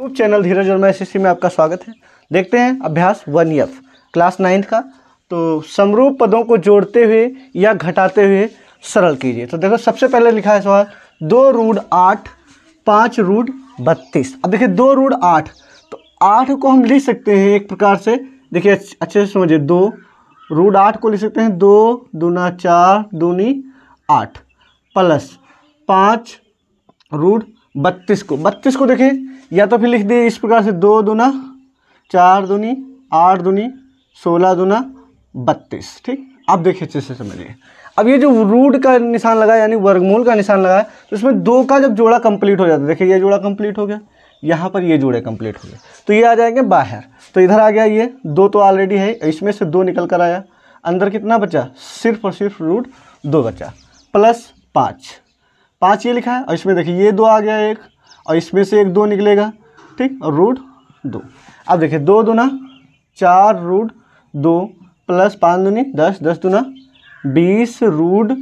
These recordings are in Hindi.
यूट्यूब चैनल धीरज वर्मा एस में आपका स्वागत है देखते हैं अभ्यास वन एफ क्लास नाइन्थ का तो समरूप पदों को जोड़ते हुए या घटाते हुए सरल कीजिए तो देखो सबसे पहले लिखा है सवाल दो रूड आठ पाँच रूड बत्तीस अब देखिए दो रूड आठ तो आठ को हम लिख सकते हैं एक प्रकार से देखिए अच्छे से समझिए दो रूड आठ को लिख सकते हैं दो दूना चार दूनी आठ प्लस पाँच रूड बत्तीस को बत्तीस को देखें या तो फिर लिख दिए इस प्रकार से दो दुना चार दुनी आठ दुनी सोलह दुना बत्तीस ठीक आप देखिए अच्छे से समझिए अब ये जो रूट का निशान लगा यानी वर्गमूल का निशान लगा तो इसमें दो का जब जोड़ा कंप्लीट हो जाता है देखिए ये जोड़ा कंप्लीट हो गया यहाँ पर ये जोड़े कंप्लीट हो गए तो ये आ जाएंगे बाहर तो इधर आ गया ये दो तो ऑलरेडी है इसमें से दो निकल कर आया अंदर कितना बचा सिर्फ और सिर्फ रूट दो बचा प्लस पाँच पाँच ये लिखा है और इसमें देखिए ये दो आ गया एक और इसमें से एक दो निकलेगा ठीक और रूट दो अब देखिए दो दूना चार रूट दो प्लस पाँच दूनी दस दस दूना बीस रूट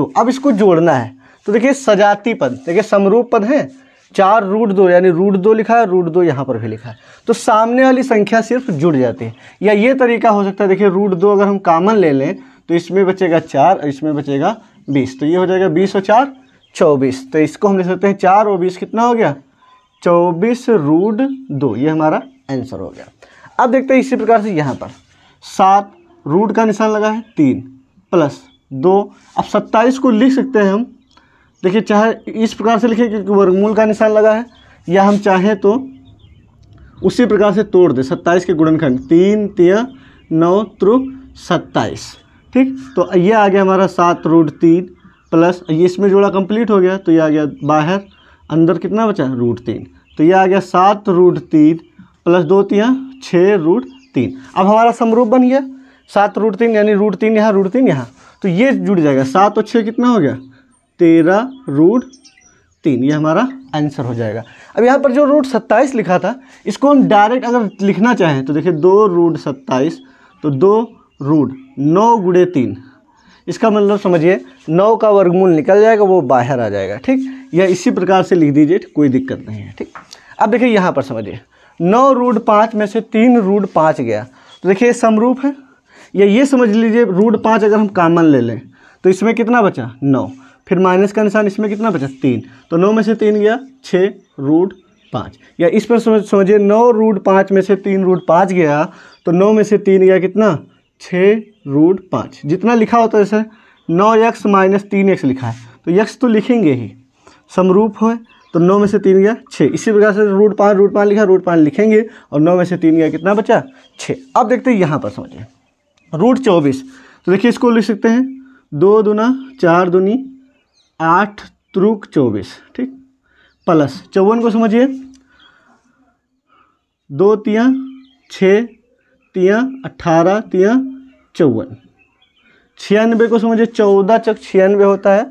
दो अब इसको जोड़ना है तो देखिए सजाती पद देखिए समरूप पद हैं चार रूट दो यानी रूट दो लिखा है रूट दो यहाँ पर भी लिखा है तो सामने वाली संख्या सिर्फ जुड़ जाती है या ये तरीका हो सकता है देखिए रूट दो अगर हम कामन ले लें तो इसमें बचेगा चार और इसमें बचेगा बीस तो ये हो जाएगा बीस और चार चौबीस तो इसको हम ले सकते हैं चार और बीस कितना हो गया चौबीस रूट दो ये हमारा आंसर हो गया अब देखते हैं इसी प्रकार से यहाँ पर सात रूट का निशान लगा है तीन प्लस दो अब सत्ताईस को लिख सकते हैं हम देखिए चाहे इस प्रकार से लिखें क्योंकि वर्गमूल का निशान लगा है या हम चाहें तो उसी प्रकार से तोड़ दें सत्ताईस के गुणनखंड तीन तीन नौ त्रु सत्ताईस ठीक तो ये आ गया हमारा सात रूट तीन प्लस ये इसमें जोड़ा कंप्लीट हो गया तो ये आ गया बाहर अंदर कितना बचा रूट तीन तो ये आ गया सात रूट तीन प्लस दो तिया छः रूट तीन अब हमारा समरूप बन गया सात रूट तीन यानी रूट तीन यहाँ रूट तीन यहाँ तो ये जुड़ जाएगा सात और छः कितना हो गया तेरह रूट तीन ये हमारा आंसर हो जाएगा अब यहाँ पर जो रूट सत्ताईस लिखा था इसको हम डायरेक्ट अगर लिखना चाहें तो देखिए दो रूट सत्ताईस तो दो रूट नौ गुड़े तीन इसका मतलब समझिए नौ का वर्गमूल निकल जाएगा वो बाहर आ जाएगा ठीक या इसी प्रकार से लिख दीजिए कोई दिक्कत नहीं है ठीक अब देखिए यहाँ पर समझिए नौ रूट पाँच में से तीन रूट पाँच गया तो देखिए समरूप है या ये समझ लीजिए रूट पाँच अगर हम कामन ले लें तो इसमें कितना बचा नौ फिर माइनस का निशान इसमें कितना बचा तीन तो नौ में से तीन गया छः रूट पाँच या इस पर समझिए नौ रूट पाँच में से तीन रूट पाँच गया तो नौ में से तीन गया कितना छः रूट पाँच जितना लिखा होता है जैसे नौ एक्स माइनस तीन एक्स लिखा है तो यक्स तो लिखेंगे ही समरूप हो तो नौ में से तीन गया छः इसी प्रकार से रूट पाँच रूट पाँच लिखा रूट पाँच लिखेंगे और नौ में से तीन गया कितना बचा छः अब देखते हैं यहाँ पर समझिए रूट चौबीस तो देखिए इसको लिख सकते हैं दो दुना चार दुनी आठ त्रुक चौबीस ठीक प्लस चौवन को समझिए दो तिया छः तिया अट्ठारह तिया चौवन छियानवे को समझिए चौदह चक छियानवे होता है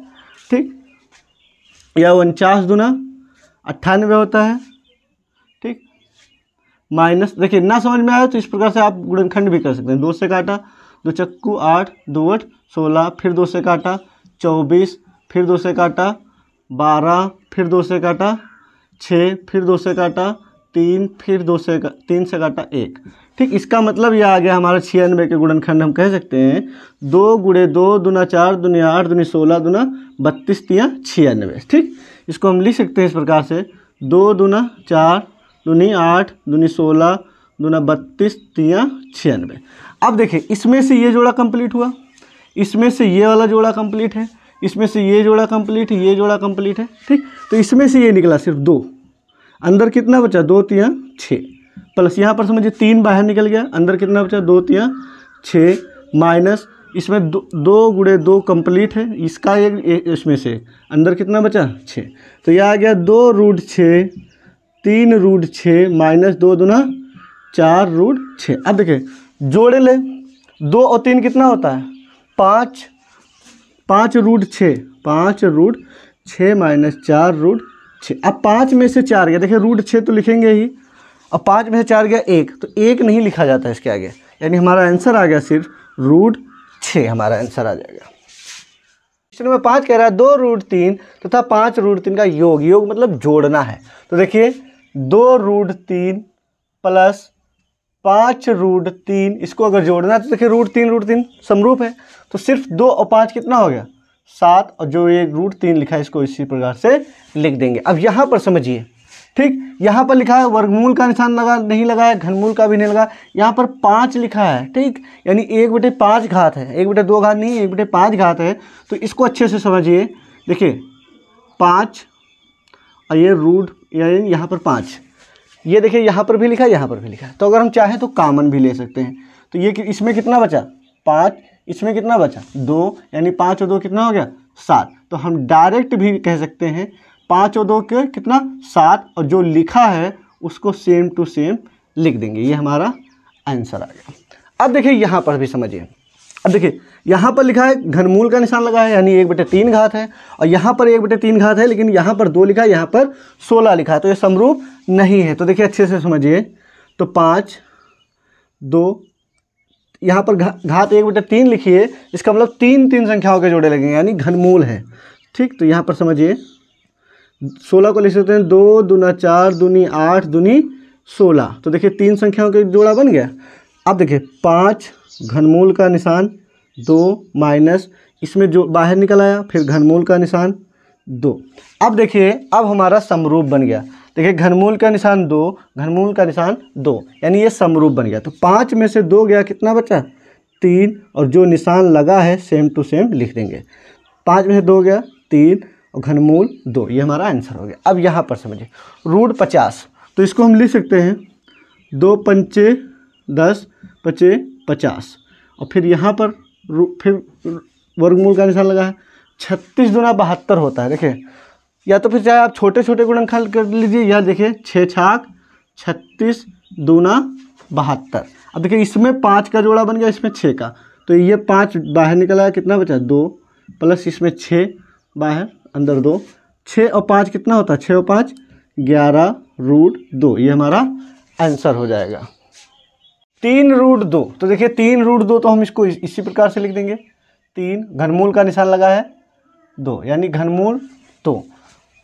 ठीक या उनचास दुना अट्ठानवे होता है ठीक माइनस देखिए ना समझ में आया तो इस प्रकार से आप गुणनखंड भी कर सकते हैं दो से काटा दो चक्कू आठ दो अठ सोलह फिर दो से काटा चौबीस फिर दो से काटा बारह फिर दो से काटा छः फिर दो से काटा तीन फिर दो से तीन से काटा एक ठीक इसका मतलब यह आ गया हमारा छियानवे के गुणनखंड हम कह सकते हैं दो गुड़े दो दुना चार दुनिया आठ दुनी सोलह दुना बत्तीस तिया छियानवे ठीक इसको हम लिख सकते हैं इस प्रकार से दो दुना चार दुनी आठ दुनी सोलह दुना बत्तीस तिया छियानवे अब देखिए इसमें से ये जोड़ा कंप्लीट हुआ इसमें से ये वाला जोड़ा कंप्लीट है इसमें से ये जोड़ा कंप्लीट है ये जोड़ा कंप्लीट है ठीक तो इसमें से ये निकला सिर्फ दो अंदर कितना बचा दो तिया छः प्लस यहाँ पर समझिए तीन बाहर निकल गया अंदर कितना बचा दो तिया छः माइनस इसमें दो दो गुड़े दो कंप्लीट है इसका एक इसमें से अंदर कितना बचा छः तो यह आ गया दो रूट छः तीन रूट छः माइनस दो दुना चार रूट छः अब देखिए जोड़े ले दो और तीन कितना होता है पाँच पाँच रूट छः पाँच रूट छः माइनस चार रूट छः अब पाँच में से चार गया देखिए रूट छः तो लिखेंगे ही अब पाँच में से चार गया एक तो एक नहीं लिखा जाता इसके आगे यानी हमारा आंसर आ गया सिर्फ रूट छः हमारा आंसर आ जाएगा क्वेश्चन नंबर पाँच कह रहा है दो रूट तीन तथा तो पाँच रूट तीन का योग योग मतलब जोड़ना है तो देखिए दो रूट तीन प्लस पाँच रूट तीन इसको अगर जोड़ना है तो देखिए रूट तीन रूट तीन समरूप है तो सिर्फ दो और पाँच कितना हो गया सात और जो ये रूट तीन लिखा है इसको इसी प्रकार से लिख देंगे अब यहाँ पर समझिए ठीक यहाँ पर लिखा है वर्गमूल का निशान लगा नहीं लगा है घनमूल का भी नहीं लगा यहाँ पर पाँच लिखा है ठीक यानी एक बटे पाँच घात है एक बटे दो घात नहीं एक बटे पाँच घात है तो इसको अच्छे से समझिए देखिए पाँच और ये रूट यानी यहाँ पर पाँच ये देखिए यहाँ पर भी लिखा है यहाँ पर भी लिखा है तो अगर हम चाहें तो कामन भी ले सकते हैं तो ये कि, इसमें कितना बचा पाँच इसमें कितना बचा दो यानी पाँच और दो कितना हो गया सात तो हम डायरेक्ट भी कह सकते हैं पाँच और दो के कितना सात और जो लिखा है उसको सेम टू सेम लिख देंगे ये हमारा आंसर आ गया अब देखिए यहाँ पर भी समझिए अब देखिए यहाँ पर लिखा है घनमूल का निशान लगा है यानी एक बटे तीन घात है और यहाँ पर एक बटे तीन घात है लेकिन यहाँ पर दो लिखा है यहाँ पर सोलह लिखा है तो ये समरूप नहीं है तो देखिए अच्छे से समझिए तो पाँच दो यहाँ पर घा, घात एक बटे तीन लिखिए इसका मतलब तीन तीन संख्याओं के जोड़े लगेंगे यानी घनमूल है ठीक तो यहाँ पर समझिए सोलह को लिख सकते हैं दो दूना चार दूनी आठ दूनी सोलह तो देखिए तीन संख्याओं के जोड़ा बन गया अब देखिए पाँच घनमूल का निशान दो माइनस इसमें जो बाहर निकल आया फिर घनमूल का निशान दो अब देखिए अब हमारा समरूप बन गया देखिए घनमूल का निशान दो घनमूल का निशान दो यानी ये समरूप बन गया तो पाँच में से दो गया कितना बचा तीन और जो निशान लगा है सेम टू सेम लिख देंगे पाँच में से दो गया तीन और घनमूल दो ये हमारा आंसर हो गया अब यहाँ पर समझिए रूट पचास तो इसको हम लिख सकते हैं दो पंचे दस पचे पचास और फिर यहाँ पर फिर वर्गमूल का निशान लगा है छत्तीस दुना बहत्तर होता है देखिए या तो फिर चाहे आप छोटे छोटे गुणनखंड कर लीजिए या देखिए छः छाक छत्तीस दूना बहत्तर अब देखिए इसमें पाँच का जोड़ा बन गया इसमें छः का तो ये पाँच बाहर निकल आया कितना बचा दो प्लस इसमें छः बाहर अंदर दो छः और पाँच कितना होता है छः और पाँच ग्यारह रूट दो ये हमारा आंसर हो जाएगा तीन रूट दो तो देखिए तीन रूट दो तो हम इसको इसी प्रकार से लिख देंगे तीन घनमूल का निशान लगा है दो यानी घनमूल दो तो.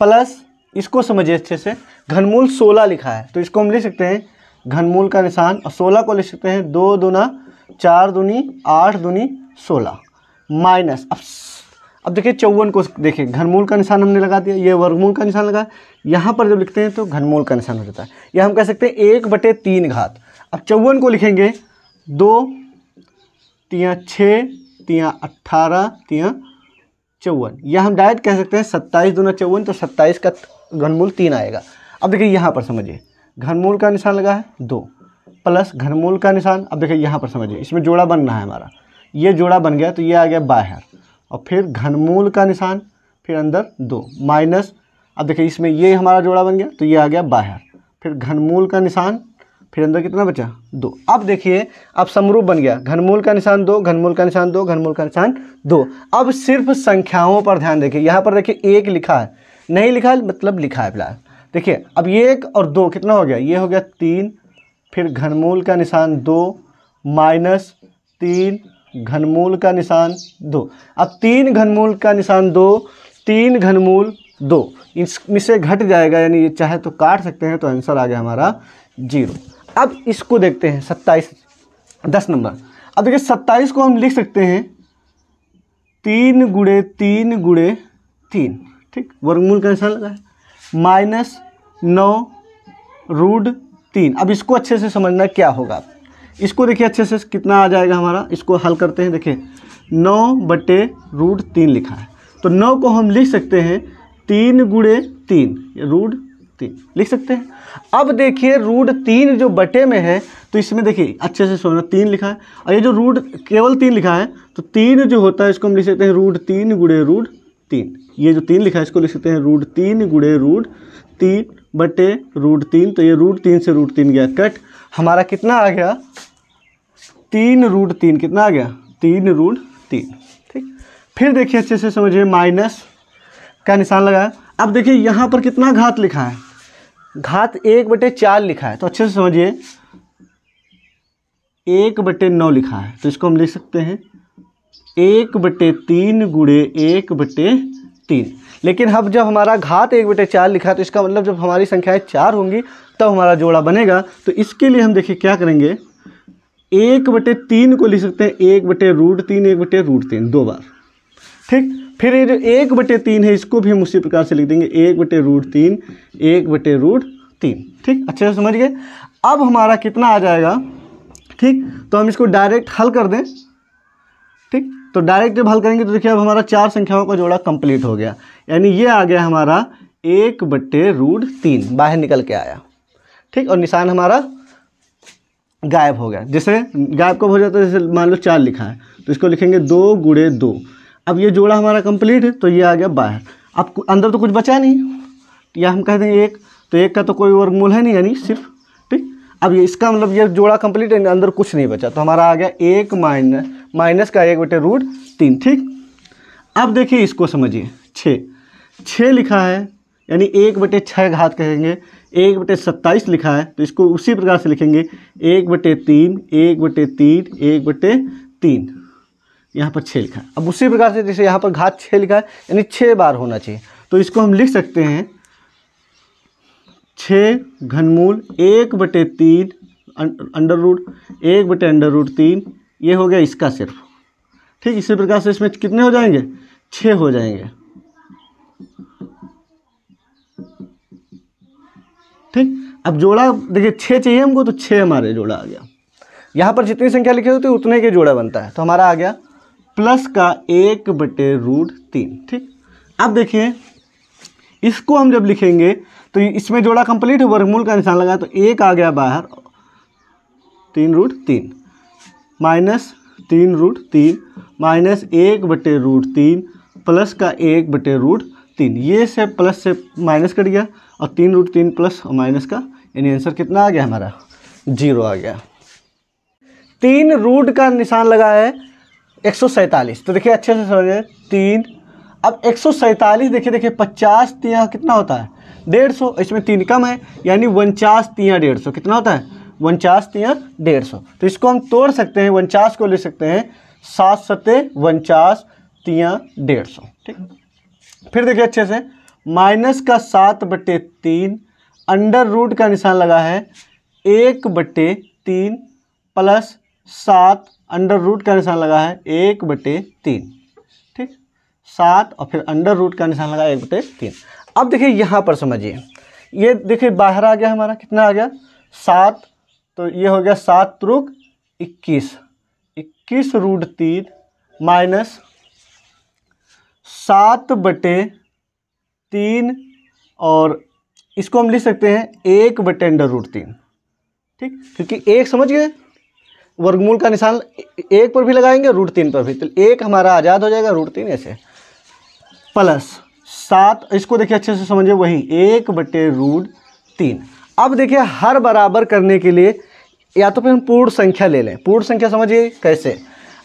प्लस इसको समझिए अच्छे से घनमूल सोलह लिखा है तो इसको हम लिख सकते हैं घनमूल का निशान और सोलह को लिख सकते हैं दो दुना चार दुनी आठ दुनी सोलह माइनस अब अब देखिए चौवन को देखिए घनमूल का निशान हमने लगा दिया ये वर्गमूल का निशान लगा यहाँ पर जब लिखते हैं तो घनमूल का निशान हो जाता है यह हम कह सकते हैं एक बटे तीन घात अब चौवन को लिखेंगे दो तिया छः तिया अट्ठारह तिया चौवन या हम डायरेक्ट कह सकते हैं सत्ताईस दूना चौवन तो सत्ताईस का घनमूल तीन आएगा अब देखिए यहाँ पर समझिए घनमूल का निशान लगा है दो प्लस घनमूल का निशान अब देखिए यहाँ पर समझिए इसमें जोड़ा बन रहा है हमारा ये जोड़ा बन गया तो ये आ गया बाहर और फिर घनमूल का निशान फिर अंदर दो माइनस अब देखिए इसमें ये हमारा जोड़ा बन गया तो ये आ गया बाहर फिर घनमूल का निशान फिर अंदर कितना बचा दो अब देखिए अब समरूप बन गया घनमूल का निशान दो घनमूल का निशान दो घनमूल का निशान दो अब सिर्फ संख्याओं पर ध्यान देखिए यहाँ पर देखिए एक लिखा है नहीं लिखा है मतलब लिखा है फिलहाल देखिए अब ये एक और दो कितना हो गया ये हो गया तीन फिर घनमूल का निशान दो माइनस तीन घनमूल का निशान दो अब तीन घनमूल का निशान दो तीन घनमूल दो इसमें से घट जाएगा यानी ये चाहे तो काट सकते हैं तो आंसर आ गया हमारा जीरो अब इसको देखते हैं सत्ताईस दस नंबर अब देखिए सत्ताईस को हम लिख सकते हैं तीन गुड़े तीन गुड़े तीन ठीक वर्गमूल का लगा है माइनस नौ रूड तीन अब इसको अच्छे से समझना क्या होगा इसको देखिए अच्छे से कितना आ जाएगा हमारा इसको हल करते हैं देखिए नौ बटे रूड तीन लिखा है तो नौ को हम लिख सकते हैं तीन गुड़े तीन रूड तीन लिख सकते हैं अब देखिए रूट तीन जो बटे में है तो इसमें देखिए अच्छे से सोना तीन लिखा है और ये जो रूट केवल तीन लिखा है तो तीन जो होता है इसको हम लिख सकते हैं रूट तीन गुड़े रूट तीन ये जो तीन लिखा है इसको लिख सकते हैं रूट तीन गुड़े रूट तीन बटे रूट तीन तो ये रूट तीन से रूट तीन गया कट हमारा कितना आ गया तीन रूट तीन कितना आ गया तीन रूट तीन ठीक फिर देखिए अच्छे से समझिए माइनस का निशान लगाया अब देखिए यहाँ पर कितना घात लिखा है घात एक बटे चार लिखा है तो अच्छे से समझिए एक बटे नौ लिखा है तो इसको हम लिख सकते हैं एक बटे तीन गुड़े एक बटे तीन लेकिन अब जब हमारा घात एक बटे चार लिखा है तो इसका मतलब जब हमारी संख्याएं चार होंगी तब तो हमारा जोड़ा बनेगा तो इसके लिए हम देखिए क्या करेंगे एक बटे तीन को लिख सकते हैं एक बटे रूट तीन एक बटे रूट तीन दो बार ठीक फिर ये जो एक बटे तीन है इसको भी हम उसी प्रकार से लिख देंगे एक बटे रूट तीन एक बटे रूट तीन ठीक अच्छे से समझिए अब हमारा कितना आ जाएगा ठीक तो हम इसको डायरेक्ट हल कर दें ठीक तो डायरेक्ट जब हल करेंगे तो देखिए अब हमारा चार संख्याओं का जोड़ा कंप्लीट हो गया यानी ये आ गया हमारा एक बटे रूट तीन बाहर निकल के आया ठीक और निशान हमारा गायब हो गया जैसे गायब कब हो जाता है जैसे मान लो चार लिखा है तो इसको लिखेंगे दो गुड़े दो अब ये जोड़ा हमारा कंप्लीट है तो ये आ गया बाहर अब अंदर तो कुछ बचा नहीं या हम कह दें एक तो एक का तो कोई वर्गमूल है नहीं यानी सिर्फ ठीक अब ये इसका मतलब ये जोड़ा कंप्लीट है अंदर कुछ नहीं बचा तो हमारा आ गया एक माइनस माइनस का एक बटे रूट तीन ठीक अब देखिए इसको समझिए छः छः लिखा है यानी एक बटे छः घात कहेंगे एक बटे सत्ताईस लिखा है तो इसको उसी प्रकार से लिखेंगे एक बटे तीन एक बटे तीन एक बटे तीन यहाँ पर छः लिखा है अब उसी प्रकार से जैसे यहाँ पर घात छः लिखा है यानी छः बार होना चाहिए तो इसको हम लिख सकते हैं छः घनमूल एक बटे तीन अं-, अंडर रूट एक बटे अंडर रूट तीन ये हो गया इसका सिर्फ ठीक इसी प्रकार से इसमें कितने हो जाएंगे छः हो जाएंगे ठीक अब जोड़ा देखिए छः चाहिए हमको तो छः हमारे जोड़ा आ गया यहाँ पर जितनी संख्या लिखी होती है उतने के जोड़ा बनता है तो हमारा आ गया प्लस का एक बटे रूट तीन ठीक अब देखिए इसको हम जब लिखेंगे तो इसमें जोड़ा कंप्लीट हो वर्गमूल का निशान लगा तो एक आ गया बाहर तीन रूट तीन माइनस तीन रूट तीन माइनस एक बटे रूट तीन प्लस का एक बटे रूट तीन ये से प्लस से माइनस कट गया और तीन रूट तीन प्लस और माइनस का यानी आंसर कितना आ गया हमारा जीरो आ गया तीन रूट का निशान लगा है एक तो देखिए अच्छे से समझिए तीन अब एक देखिए देखिए पचास तिया कितना होता है डेढ़ सौ इसमें तीन कम है यानी उनचास तिया डेढ़ सौ कितना होता है उनचास तिया डेढ़ सौ तो इसको हम तोड़ सकते हैं उनचास को ले सकते हैं सात सत्ते उनचास तिया डेढ़ सौ ठीक फिर देखिए अच्छे से माइनस का सात बटे तीन अंडर रूट का निशान लगा है एक बटे तीन प्लस सात अंडर रूट का निशान लगा है एक बटे तीन ठीक सात और फिर अंडर रूट का निशान लगा एक बटे तीन अब देखिए यहाँ पर समझिए ये देखिए बाहर आ गया हमारा कितना आ गया सात तो ये हो गया सात रुक इक्कीस इक्कीस रूट तीन माइनस सात बटे तीन और इसको हम लिख सकते हैं एक बटे अंडर रूट तीन ठीक क्योंकि एक समझ गए वर्गमूल का निशान एक पर भी लगाएंगे रूट तीन पर भी तो एक हमारा आज़ाद हो जाएगा रूट तीन ऐसे प्लस सात इसको देखिए अच्छे से समझिए वही एक बटे रूट तीन अब देखिए हर बराबर करने के लिए या तो फिर हम पूर्ण संख्या ले लें पूर्ण संख्या समझिए कैसे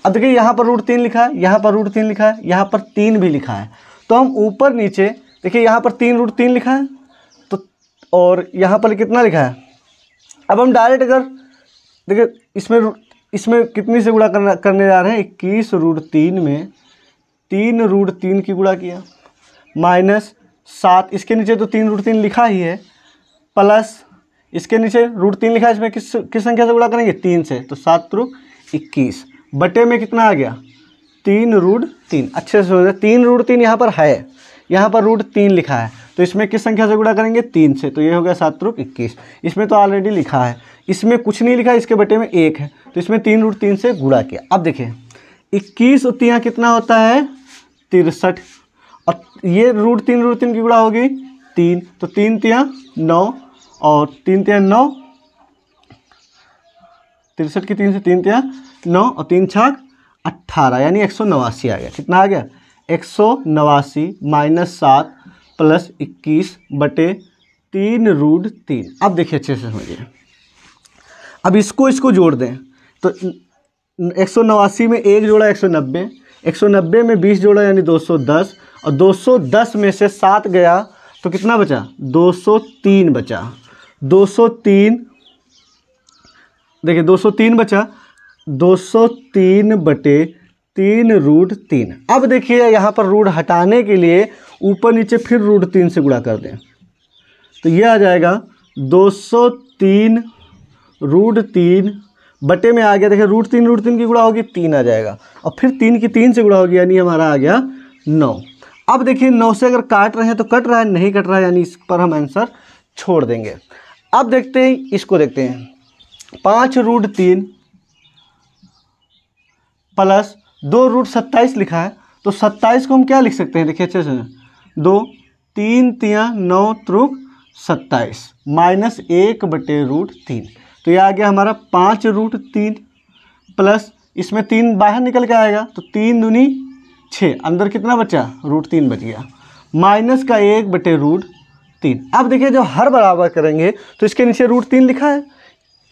अब देखिए यहाँ पर रूट तीन लिखा है यहाँ पर रूट तीन लिखा है यहाँ पर तीन भी लिखा है तो हम ऊपर नीचे देखिए यहाँ पर तीन रूट तीन लिखा है तो और यहाँ पर कितना लिखा है अब हम डायरेक्ट अगर देखिए इसमें इसमें कितनी से गुणा करना करने जा रहे हैं इक्कीस रूट तीन में तीन रूट तीन की गुणा किया माइनस सात इसके नीचे तो तीन रूट तीन लिखा ही है प्लस इसके नीचे रूट तीन लिखा है इसमें किस किस संख्या से गुणा करेंगे तीन से तो सात रूट इक्कीस बटे में कितना आ गया तीन रूट तीन अच्छे से समझ तीन रूट तीन यहाँ पर है यहाँ पर रूट तीन लिखा है तो इसमें किस संख्या से गुणा करेंगे तीन से तो ये हो गया सात रूप इक्कीस इसमें तो ऑलरेडी लिखा है इसमें कुछ नहीं लिखा इसके बटे में एक है तो इसमें तीन रूट तीन से गुड़ा किया अब देखिए इक्कीस और तिया कितना होता है तिरसठ और ये रूट तीन रूट तीन की गुड़ा होगी तीन तो तीन तिया नौ और तीन तिया नौ तिरसठ की तीन से तीन तिया नौ और तीन छाक अट्ठारह यानी एक सौ नवासी आ गया कितना आ गया एक सौ नवासी माइनस सात प्लस इक्कीस बटे तीन रूट तीन अब देखिए अच्छे से समझिए अब इसको इसको जोड़ दें तो एक सौ नवासी में एक जोड़ा एक सौ नब्बे एक सौ नब्बे में बीस जोड़ा यानी दो सौ दस और दो सौ दस में से सात गया तो कितना बचा दो सौ तीन बचा दो सौ तीन देखिए दो सौ तीन बचा दो सौ तीन बटे तीन रूट तीन अब देखिए यहाँ पर रूट हटाने के लिए ऊपर नीचे फिर रूट तीन से गुणा कर दें तो ये आ जाएगा दो सौ तीन रूट तीन बटे में आ गया देखिए रूट तीन रूट तीन की गुड़ा होगी तीन आ जाएगा और फिर तीन की तीन से गुड़ा होगी यानी हमारा आ गया नौ अब देखिए नौ से अगर काट रहे हैं तो कट रहा है नहीं कट रहा है यानी इस पर हम आंसर छोड़ देंगे अब देखते हैं इसको देखते हैं पाँच रूट तीन प्लस दो रूट सत्ताईस लिखा है तो सत्ताईस को हम क्या लिख सकते हैं देखिए अच्छे से दो तीन तिया नौ त्रुक सत्ताईस माइनस एक बटे रूट तीन तो ये आ गया हमारा पाँच रूट तीन प्लस इसमें तीन बाहर निकल के आएगा तो तीन दूनी छः अंदर कितना बचा रूट तीन बच गया माइनस का एक बटे रूट तीन अब देखिए जब हर बराबर करेंगे तो इसके नीचे रूट तीन लिखा है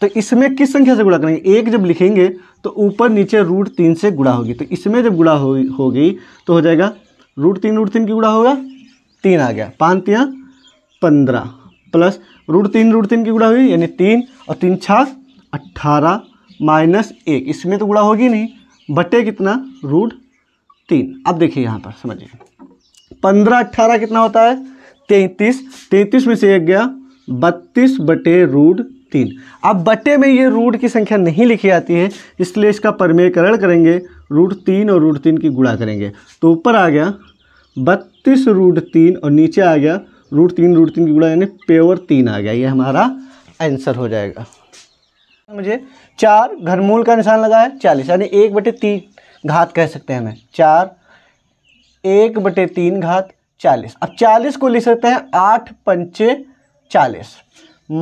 तो इसमें किस संख्या से गुणा करेंगे एक जब लिखेंगे तो ऊपर नीचे रूट तीन से गुणा होगी तो इसमें जब गुणा हो, होगी तो हो जाएगा रूट तीन रूट तीन की गुणा होगा तीन आ गया पाँच तिया पंद्रह प्लस रूट तीन रूट तीन की गुड़ा हुई यानी तीन और तीन छः अट्ठारह माइनस एक इसमें तो गुड़ा होगी नहीं बटे कितना रूट तीन अब देखिए यहाँ पर समझिए पंद्रह अट्ठारह कितना होता है तैंतीस तैंतीस में से एक गया बत्तीस बटे रूट तीन अब बटे में ये रूट की संख्या नहीं लिखी आती है इसलिए इसका परमेयकरण करेंगे रूट तीन और रूट तीन की गुड़ा करेंगे तो ऊपर आ गया बत्तीस रूट तीन और नीचे आ गया रूट तीन रूट तीन की गुड़ा यानी पेवर तीन आ गया ये हमारा आंसर हो जाएगा मुझे चार घनमूल का निशान लगा है चालीस यानी एक बटे तीन घात कह सकते हैं हमें चार एक बटे तीन घात चालीस अब चालीस को लिख सकते हैं आठ पंचे चालीस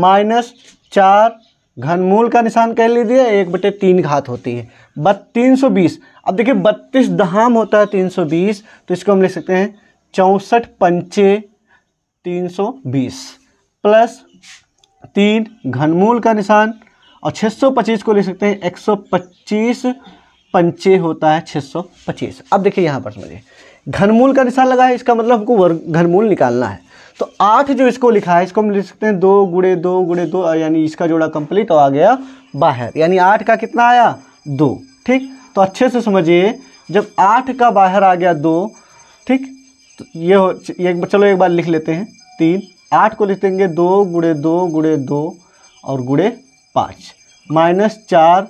माइनस चार घनमूल का निशान कह लीजिए एक बटे तीन घात होती है बत्तीन तीन सौ बीस अब देखिए बत्तीस दहाम होता है तीन सौ बीस तो इसको हम लिख सकते हैं चौंसठ पंचे तीन सौ बीस प्लस तीन घनमूल का निशान और छः सौ पच्चीस को लिख सकते हैं एक सौ पच्चीस पंचे होता है छः सौ पच्चीस अब देखिए यहाँ पर समझिए घनमूल का निशान लगा है इसका मतलब हमको वर्ग घनमूल निकालना है तो आठ जो इसको लिखा है इसको हम लिख सकते हैं दो गुड़े दो गुड़े दो यानी इसका जोड़ा कंप्लीट और आ गया बाहर यानी आठ का कितना आया दो ठीक तो अच्छे से समझिए जब आठ का बाहर आ गया दो ठीक तो ये हो एक चलो एक बार लिख लेते हैं तीन आठ को लिख देंगे दो गुड़े दो गुड़े दो और गुड़े पाँच माइनस चार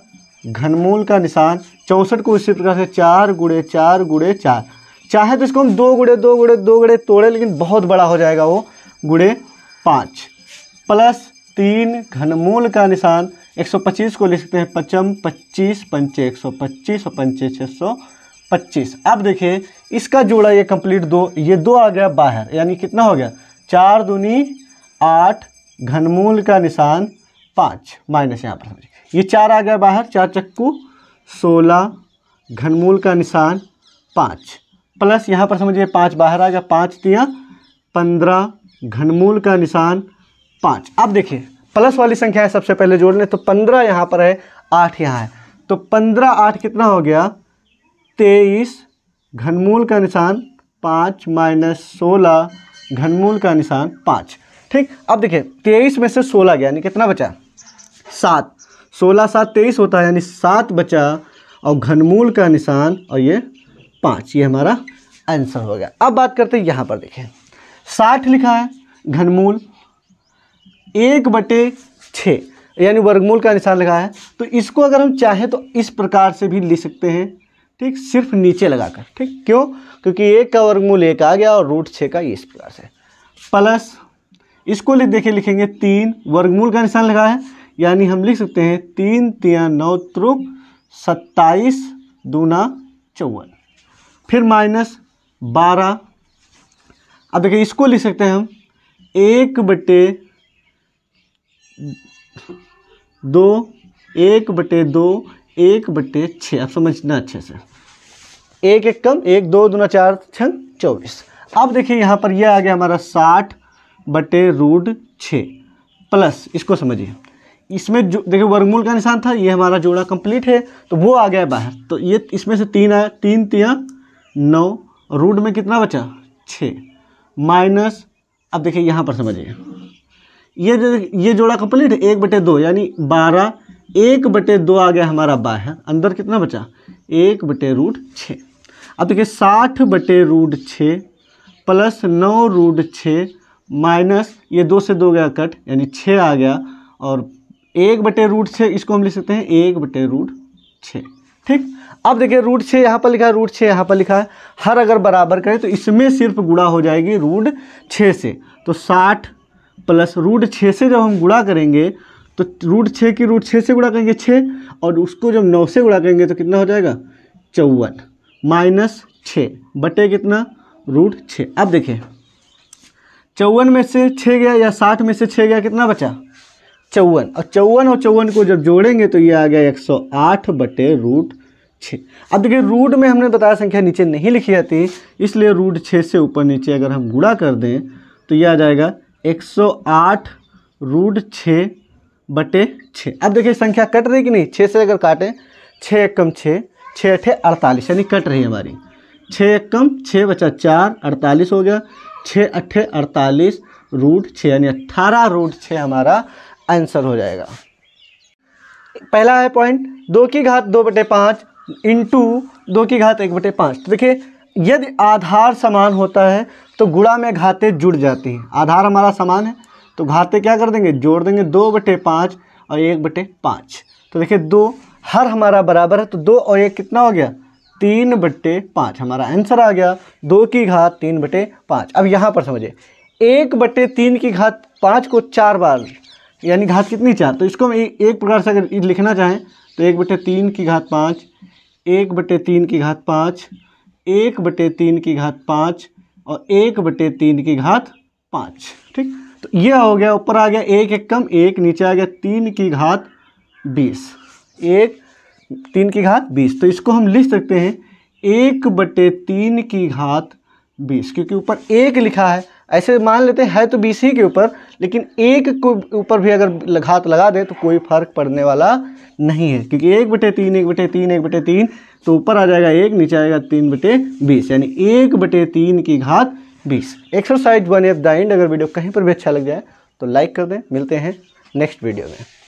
घनमूल का निशान चौंसठ को इसी प्रकार से चार गुड़े चार गुड़े चार चाहे तो इसको हम दो गुड़े दो गुड़े दो गुड़े तोड़े लेकिन बहुत बड़ा हो जाएगा वो गुड़े पाँच प्लस तीन घनमूल का निशान 125 को लिखते हैं पचम पच्चीस पंचे 125 और पंचे पच्चीस अब देखिए इसका जोड़ा ये कंप्लीट दो ये दो आ गया बाहर यानी कितना हो गया चार दूनी आठ घनमूल का निशान पाँच माइनस यहाँ पर समझिए ये चार आ गया बाहर चार चक्कू सोलह घनमूल का निशान पाँच प्लस यहाँ पर समझिए पाँच बाहर आ गया पाँच दिया पंद्रह घनमूल का निशान पाँच अब देखिए प्लस वाली संख्या है सबसे पहले जोड़ लें तो पंद्रह यहाँ पर है आठ यहाँ है तो पंद्रह आठ कितना हो गया तेईस घनमूल का निशान पाँच माइनस सोलह घनमूल का निशान पाँच ठीक अब देखिए तेईस में से सोलह गया यानी कितना बचा सात सोलह सात तेईस होता है यानी सात बचा और घनमूल का निशान और ये पाँच ये हमारा आंसर हो गया अब बात करते हैं यहाँ पर देखें साठ लिखा है घनमूल एक बटे छः यानी वर्गमूल का निशान लगा है तो इसको अगर हम चाहें तो इस प्रकार से भी लिख सकते हैं ठीक सिर्फ नीचे लगाकर ठीक क्यों क्योंकि एक का वर्गमूल एक आ गया और रूट छः का इस प्रकार से प्लस इसको लिख देखिए लिखेंगे तीन वर्गमूल का निशान लगा है यानी हम लिख सकते हैं तीन तिया नौ त्रुक सत्ताईस दूना चौवन फिर माइनस बारह अब देखिए इसको लिख सकते हैं हम एक बटे दो एक बटे दो एक बटे छः आप समझना अच्छे से एक एक कम एक दो दो चार छंग चौबीस अब देखिए यहाँ पर यह आ गया हमारा साठ बटे रूट छः प्लस इसको समझिए इसमें जो देखिए वर्गमूल का निशान था ये हमारा जोड़ा कंप्लीट है तो वो आ गया बाहर तो ये इसमें से तीन आया तीन तिया नौ रूट में कितना बचा छः माइनस अब देखिए यहाँ पर समझिए ये जो ये जोड़ा कंप्लीट है एक बटे दो यानी बारह एक बटे दो आ गया हमारा बाहर अंदर कितना बचा एक बटे रूट छः अब देखिए साठ बटे रूट छः प्लस नौ रूट छः माइनस ये दो से दो गया कट यानी छः आ गया और एक बटे रूट छः इसको हम लिख सकते हैं एक बटे रूट छः ठीक अब देखिए रूट छः यहाँ पर लिखा है रूट छः यहाँ पर लिखा है हर अगर बराबर करें तो इसमें सिर्फ गुड़ा हो जाएगी रूट छः से तो साठ प्लस रूट छः से जब हम गुड़ा करेंगे तो रूट छः की रूट छः से गुड़ा करेंगे छः और उसको जब नौ से गुड़ा करेंगे तो कितना हो जाएगा चौवन माइनस छः बटे कितना रूट छः अब देखिए चौवन में से छः गया या साठ में से छः गया कितना बचा चौवन और चौवन और चौवन को जब जोड़ेंगे तो ये आ गया एक सौ आठ बटे रूट छः अब देखिए रूट में हमने बताया संख्या नीचे नहीं लिखी जाती इसलिए रूट छः से ऊपर नीचे अगर हम गुड़ा कर दें तो ये आ जाएगा एक सौ आठ रूट छः बटे छः अब देखिए संख्या कट रही कि नहीं छः से अगर काटें छः एक कम छः छः अठे अड़तालीस यानी कट रही है हमारी छः कम छः बचा चार अड़तालीस हो गया छः अट्ठे अड़तालीस रूट छः यानी अट्ठारह रूट छः हमारा आंसर हो जाएगा पहला है पॉइंट दो की घात दो बटे पाँच इंटू दो की घात एक बटे पाँच तो देखिए यदि आधार समान होता है तो गुड़ा में घाते जुड़ जाती हैं आधार हमारा समान है तो घाते क्या कर देंगे जोड़ देंगे दो बटे पाँच और एक बटे पाँच तो देखिए दो हर हमारा बराबर है तो दो और एक कितना हो गया तीन बटे पाँच हमारा आंसर आ गया दो की घात तीन बटे पाँच अब यहाँ पर समझिए एक बटे तीन की घात पाँच को चार बार यानी घात कितनी चार तो इसको हम एक प्रकार से अगर लिखना चाहें तो एक बटे तीन की घात पाँच एक बटे तीन की घात पाँच एक बटे तीन की घात पाँच और एक बटे तीन की घात पाँच ठीक तो यह हो गया ऊपर आ गया एक एक कम एक नीचे आ गया तीन की घात बीस एक तीन की घात बीस तो इसको हम लिख सकते हैं एक बटे तीन की घात बीस क्योंकि ऊपर एक लिखा है ऐसे मान लेते हैं है तो बीस ही के ऊपर लेकिन एक को ऊपर भी अगर घात लगा दें तो कोई फर्क पड़ने वाला नहीं है क्योंकि एक बटे तीन एक बटे तीन एक बटे तीन तो ऊपर आ जाएगा एक नीचे आएगा तीन बटे बीस यानी एक बटे तीन की घात बीस exercise one F the end अगर वीडियो कहीं पर भी अच्छा लग जाए तो लाइक कर दें मिलते हैं नेक्स्ट वीडियो में